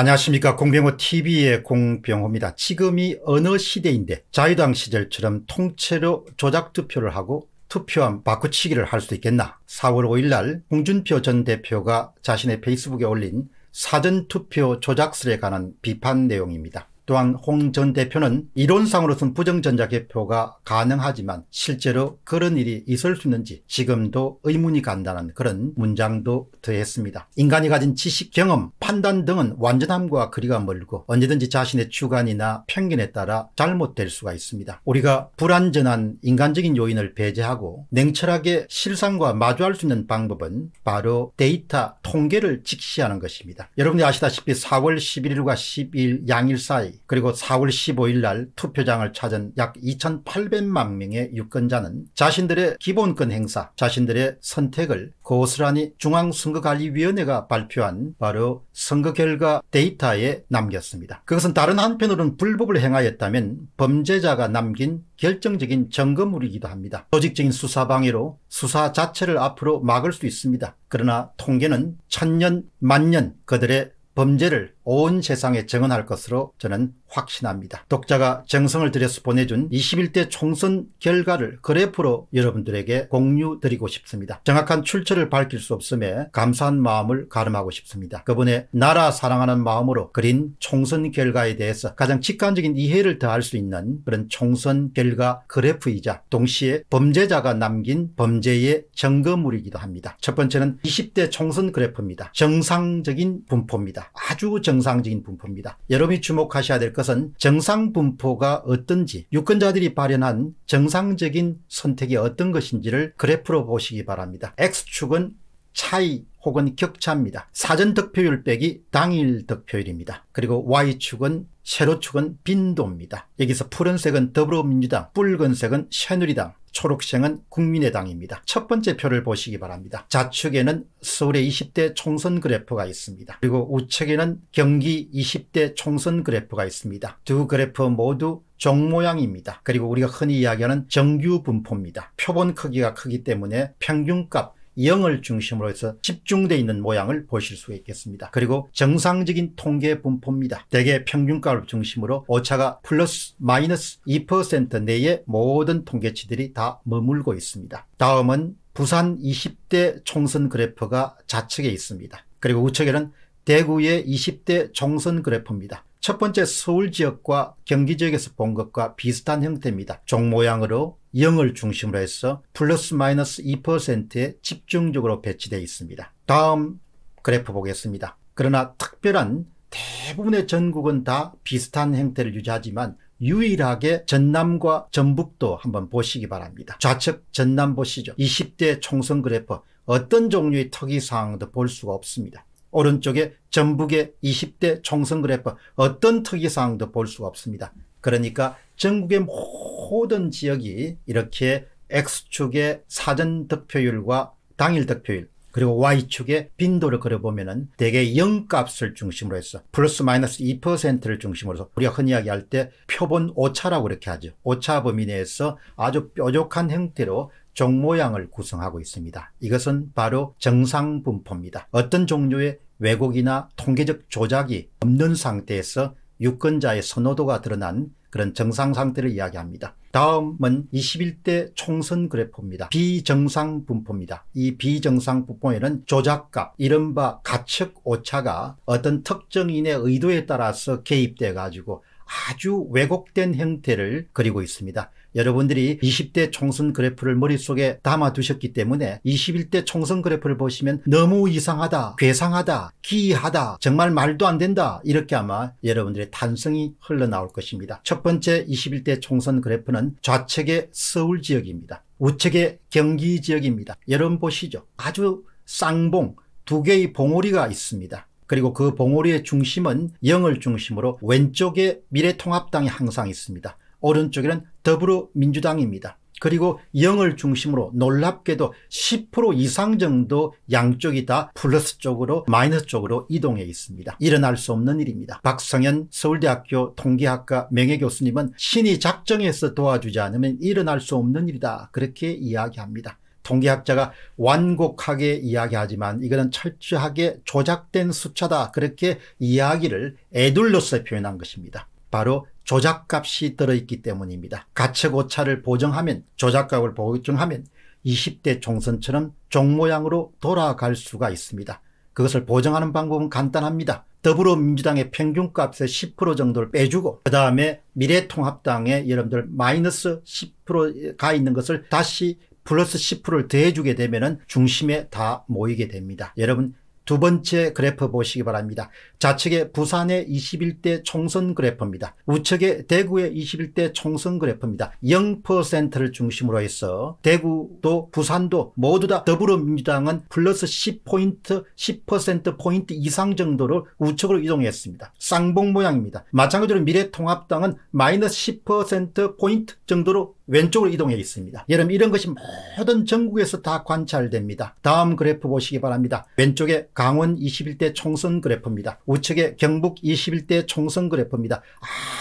안녕하십니까 공병호TV의 공병호입니다. 지금이 어느 시대인데 자유당 시절처럼 통째로 조작투표를 하고 투표함 바꾸치기를 할 수 있겠나 4월 5일 날 홍준표 전 대표가 자신의 페이스북에 올린 사전투표 조작설에 관한 비판 내용입니다. 또한 홍 전 대표는 이론상으로선 부정전자 개표가 가능하지만 실제로 그런 일이 있을 수 있는지 지금도 의문이 간다는 그런 문장도 더했습니다. 인간이 가진 지식, 경험, 판단 등은 완전함과 거리가 멀고 언제든지 자신의 주관이나 편견에 따라 잘못될 수가 있습니다. 우리가 불완전한 인간적인 요인을 배제하고 냉철하게 실상과 마주할 수 있는 방법은 바로 데이터 통계를 직시하는 것입니다. 여러분이 아시다시피 4월 11일과 12일 양일 사이 그리고 4월 15일 날 투표장을 찾은 약 2,800만 명의 유권자는 자신들의 기본권 행사, 자신들의 선택을 고스란히 중앙선거관리위원회가 발표한 바로 선거 결과 데이터에 남겼습니다. 그것은 다른 한편으로는 불법을 행하였다면 범죄자가 남긴 결정적인 점검물이기도 합니다. 조직적인 수사 방해로 수사 자체를 앞으로 막을 수 있습니다. 그러나 통계는 천년 만년 그들의 범죄를 온 세상에 증언할 것으로 저는 확신합니다. 독자가 정성을 들여서 보내준 21대 총선 결과를 그래프로 여러분들에게 공유드리고 싶습니다. 정확한 출처를 밝힐 수 없음에 감사한 마음을 가름하고 싶습니다. 그분의 나라 사랑하는 마음으로 그린 총선 결과에 대해서 가장 직관적인 이해를 더할 수 있는 그런 총선 결과 그래프이자 동시에 범죄자가 남긴 범죄의 증거물이기도 합니다. 첫 번째는 20대 총선 그래프입니다. 정상적인 분포입니다. 아주 정 정상적인 분포입니다. 여러분이 주목하셔야 될 것은 정상 분포가 어떤지 유권자들이 발현한 정상적인 선택이 어떤 것인지를 그래프로 보시기 바랍니다. X축은 차이 혹은 격차입니다. 사전 득표율 빼기 당일 득표율입니다. 그리고 Y축은 세로축은 빈도입니다. 여기서 푸른색은 더불어민주당, 붉은색은 새누리당, 초록색은 국민의당입니다. 첫 번째 표를 보시기 바랍니다. 좌측에는 서울의 20대 총선 그래프가 있습니다. 그리고 우측에는 경기 20대 총선 그래프가 있습니다. 두 그래프 모두 종 모양입니다. 그리고 우리가 흔히 이야기하는 정규 분포입니다. 표본 크기가 크기 때문에 평균값 영을 중심으로 해서 집중되어 있는 모양을 보실 수 있겠습니다. 그리고 정상적인 통계 분포입니다. 대개 평균가를 중심으로 오차가 플러스 마이너스 2% 내에 모든 통계치들이 다 머물고 있습니다. 다음은 부산 20대 총선 그래프가 좌측에 있습니다. 그리고 우측에는 대구의 20대 총선 그래프입니다. 첫 번째 서울 지역과 경기 지역에서 본 것과 비슷한 형태입니다. 종 모양으로 0을 중심으로 해서 플러스 마이너스 2%에 집중적으로 배치되어 있습니다. 다음 그래프 보겠습니다. 그러나 특별한 대부분의 전국은 다 비슷한 형태를 유지하지만 유일하게 전남과 전북도 한번 보시기 바랍니다. 좌측 전남 보시죠. 20대 총선 그래프 어떤 종류의 특이사항도 볼 수가 없습니다. 오른쪽에 전북의 20대 총선 그래프 어떤 특이사항도 볼 수가 없습니다. 그러니까 전국의 모든 지역이 이렇게 X축의 사전 득표율과 당일 득표율 그리고 Y축의 빈도를 그려보면 은 대개 0값을 중심으로 해서 플러스 마이너스 2%를 중심으로 해서 우리가 흔히 이야기할 때 표본 오차라고 이렇게 하죠. 오차 범위 내에서 아주 뾰족한 형태로 종모양을 구성하고 있습니다. 이것은 바로 정상분포입니다. 어떤 종류의 왜곡이나 통계적 조작이 없는 상태에서 유권자의 선호도가 드러난 그런 정상 상태를 이야기합니다. 다음은 21대 총선 그래프입니다. 비정상 분포입니다. 이 비정상 분포에는 조작값, 이른바 가측 오차가 어떤 특정인의 의도에 따라서 개입돼 가지고 아주 왜곡된 형태를 그리고 있습니다. 여러분들이 20대 총선 그래프를 머릿속에 담아두셨기 때문에 21대 총선 그래프를 보시면 너무 이상하다, 괴상하다, 기이하다, 정말 말도 안 된다 이렇게 아마 여러분들의 탄성이 흘러나올 것입니다. 첫 번째 21대 총선 그래프는 좌측의 서울 지역입니다. 우측의 경기 지역입니다. 여러분 보시죠. 아주 쌍봉 두 개의 봉오리가 있습니다. 그리고 그 봉오리의 중심은 영을 중심으로 왼쪽에 미래통합당이 항상 있습니다. 오른쪽에는 더불어민주당입니다. 그리고 영을 중심으로 놀랍게도 10% 이상 정도 양쪽이 다 플러스 쪽으로 마이너스 쪽으로 이동해 있습니다. 일어날 수 없는 일입니다. 박성현 서울대학교 통계학과 명예교수님은 신이 작정해서 도와주지 않으면 일어날 수 없는 일이다. 그렇게 이야기합니다. 통계학자가 완곡하게 이야기하지만 이거는 철저하게 조작된 수차다 그렇게 이야기를 에둘로서 표현한 것입니다. 바로 조작값이 들어있기 때문입니다. 가책 오차를 보정하면 조작값을 보정하면 20대 총선처럼 종모양으로 돌아갈 수가 있습니다. 그것을 보정하는 방법은 간단합니다. 더불어민주당의 평균값의 10% 정도를 빼주고 그 다음에 미래통합당의 여러분들 마이너스 10%가 있는 것을 다시 플러스 10%를 더해주게 되면 중심에 다 모이게 됩니다. 여러분 두 번째 그래프 보시기 바랍니다. 좌측에 부산의 21대 총선 그래프입니다. 우측에 대구의 21대 총선 그래프입니다. 0%를 중심으로 해서 대구도 부산도 모두 다 더불어민주당은 플러스 10포인트, 10%포인트 이상 정도로 우측으로 이동했습니다. 쌍봉 모양입니다. 마찬가지로 미래통합당은 마이너스 10%포인트 정도로 왼쪽으로 이동해 있습니다. 여러분 이런 것이 모든 전국에서 다 관찰됩니다. 다음 그래프 보시기 바랍니다. 왼쪽에 강원 21대 총선 그래프입니다. 우측에 경북 21대 총선 그래프입니다.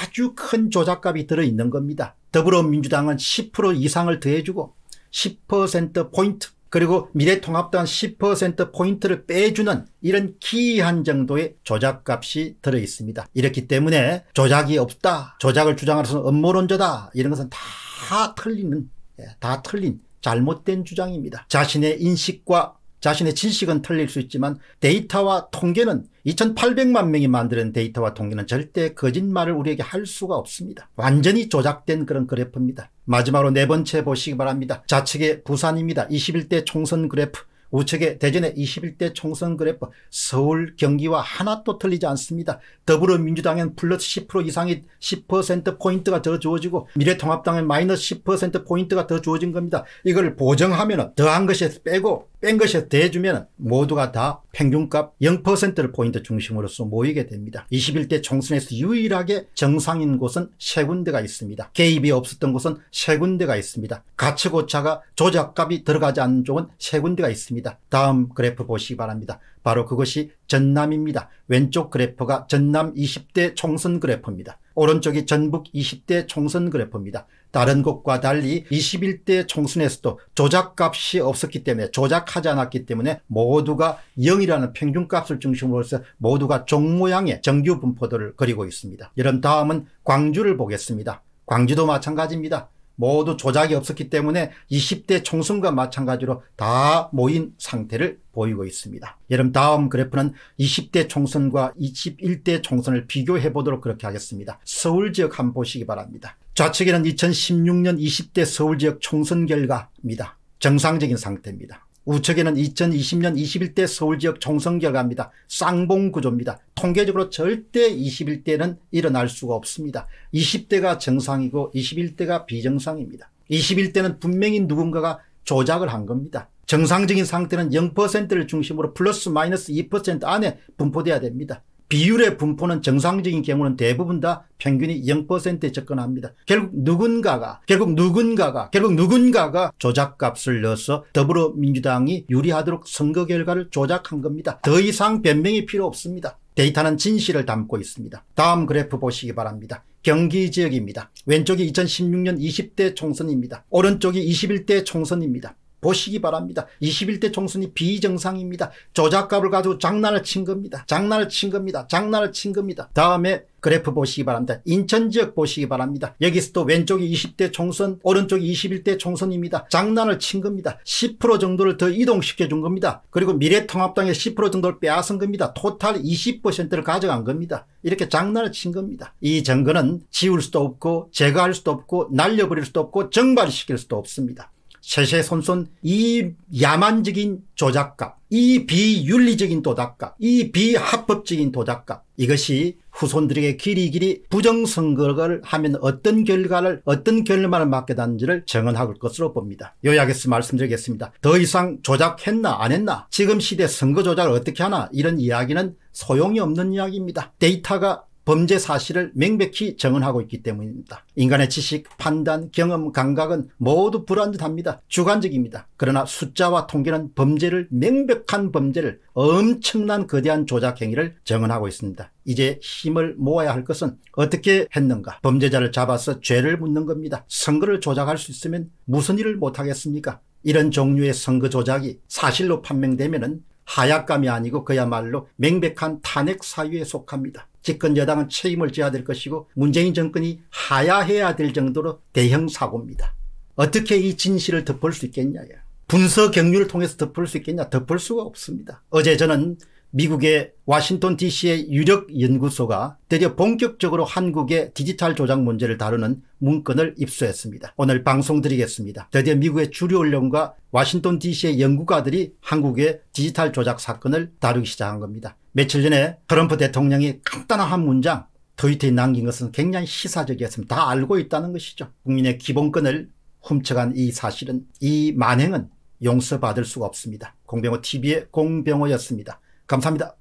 아주 큰 조작값이 들어있는 겁니다. 더불어민주당은 10% 이상을 더해주고 10%포인트 그리고 미래통합당 10%포인트를 빼주는 이런 기이한 정도의 조작값이 들어있습니다. 이렇기 때문에 조작이 없다, 조작을 주장하는 할음모론자다 이런 것은 다다 틀리는 예, 다 틀린 잘못된 주장입니다. 자신의 인식과 자신의 지식은 틀릴 수 있지만 데이터와 통계는 2800만 명이 만드는 데이터와 통계는 절대 거짓말을 우리에게 할 수가 없습니다. 완전히 조작된 그런 그래프입니다. 마지막으로 네 번째 보시기 바랍니다. 좌측에 부산입니다. 21대 총선 그래프 우측에 대전의 21대 총선 그래프 서울 경기와 하나 도 틀리지 않습니다. 더불어민주당엔 플러스 10% 이상이 10%포인트가 더 주어지고 미래통합당은 마이너스 10%포인트가 더 주어진 겁니다. 이걸 보정하면 더한 것에 빼고 뺀 것에 대해주면 모두가 다 평균값 0%를 포인트 중심으로서 모이게 됩니다. 21대 총선에서 유일하게 정상인 곳은 세 군데가 있습니다. 개입이 없었던 곳은 세 군데가 있습니다. 가치고차가 조작값이 들어가지 않는 쪽은 세 군데가 있습니다. 다음 그래프 보시기 바랍니다. 바로 그것이 전남입니다. 왼쪽 그래프가 전남 20대 총선 그래프입니다. 오른쪽이 전북 20대 총선 그래프입니다. 다른 곳과 달리 21대 총선에서도 조작값이 없었기 때문에 조작하지 않았기 때문에 모두가 0이라는 평균값을 중심으로 해서 모두가 종모양의 정규 분포도를 그리고 있습니다. 이런 다음은 광주를 보겠습니다. 광주도 마찬가지입니다. 모두 조작이 없었기 때문에 20대 총선과 마찬가지로 다 모인 상태를 보이고 있습니다. 여러분 다음 그래프는 20대 총선과 21대 총선을 비교해 보도록 그렇게 하겠습니다. 서울 지역 한번 보시기 바랍니다. 좌측에는 2016년 20대 서울 지역 총선 결과입니다. 정상적인 상태입니다. 우측에는 2020년 21대 서울 지역 총선 결과입니다. 쌍봉 구조입니다. 통계적으로 절대 21대는 일어날 수가 없습니다. 20대가 정상이고 21대가 비정상입니다. 21대는 분명히 누군가가 조작을 한 겁니다. 정상적인 상태는 0%를 중심으로 플러스 마이너스 2% 안에 분포돼야 됩니다. 비율의 분포는 정상적인 경우는 대부분 다 평균이 0%에 접근합니다. 결국 누군가가 결국 누군가가 결국 누군가가 조작값을 넣어서 더불어민주당이 유리하도록 선거 결과를 조작한 겁니다. 더 이상 변명이 필요 없습니다. 데이터는 진실을 담고 있습니다. 다음 그래프 보시기 바랍니다. 경기 지역입니다. 왼쪽이 2016년 20대 총선입니다. 오른쪽이 21대 총선입니다. 보시기 바랍니다. 21대 총선이 비정상입니다. 조작값을 가지고 장난을 친 겁니다. 장난을 친 겁니다. 장난을 친 겁니다. 다음에 그래프 보시기 바랍니다. 인천 지역 보시기 바랍니다. 여기서 또 왼쪽이 20대 총선, 오른쪽이 21대 총선입니다. 장난을 친 겁니다. 10% 정도를 더 이동시켜 준 겁니다. 그리고 미래통합당의 10% 정도를 빼앗은 겁니다. 토탈 20%를 가져간 겁니다. 이렇게 장난을 친 겁니다. 이 정권은 지울 수도 없고 제거할 수도 없고 날려버릴 수도 없고 정발시킬 수도 없습니다. 세세 손손 이 야만적인 조작값, 이 비윤리적인 도작값이 비합법적인 도작값 이것이 후손들에게 길이 길이 부정선거를 하면 어떤 결과를 어떤 결말을 맞게 되는지를 정언할 것으로 봅니다. 요약해서 말씀드리겠습니다. 더 이상 조작했나 안 했나 지금 시대 선거 조작을 어떻게 하나 이런 이야기는 소용이 없는 이야기입니다. 데이터가 범죄 사실을 명백히 증언하고 있기 때문입니다. 인간의 지식, 판단, 경험, 감각은 모두 불완전합니다. 주관적입니다. 그러나 숫자와 통계는 범죄를 명백한 범죄를 엄청난 거대한 조작 행위를 증언하고 있습니다. 이제 힘을 모아야 할 것은 어떻게 했는가 범죄자를 잡아서 죄를 묻는 겁니다. 선거를 조작할 수 있으면 무슨 일을 못하겠습니까 이런 종류의 선거 조작이 사실로 판명되면 은 하약감이 아니고 그야말로 명백한 탄핵 사유에 속합니다. 집권 여당은 책임을 져야 될 것이고 문재인 정권이 하야해야 될 정도로 대형 사고입니다. 어떻게 이 진실을 덮을 수 있겠냐. 분석 경륜를 통해서 덮을 수 있겠냐. 덮을 수가 없습니다. 어제 저는 미국의 와싱턴 DC의 유력 연구소가 드디어 본격적으로 한국의 디지털 조작 문제를 다루는 문건을 입수했습니다. 오늘 방송 드리겠습니다. 드디어 미국의 주류 언론과 와싱턴 DC의 연구가들이 한국의 디지털 조작 사건을 다루기 시작한 겁니다. 며칠 전에 트럼프 대통령이 간단한 한 문장 트위터에 남긴 것은 굉장히 시사적이었습니다. 다 알고 있다는 것이죠. 국민의 기본권을 훔쳐간 이 사실은 이 만행은 용서받을 수가 없습니다. 공병호 TV의 공병호였습니다. 감사합니다.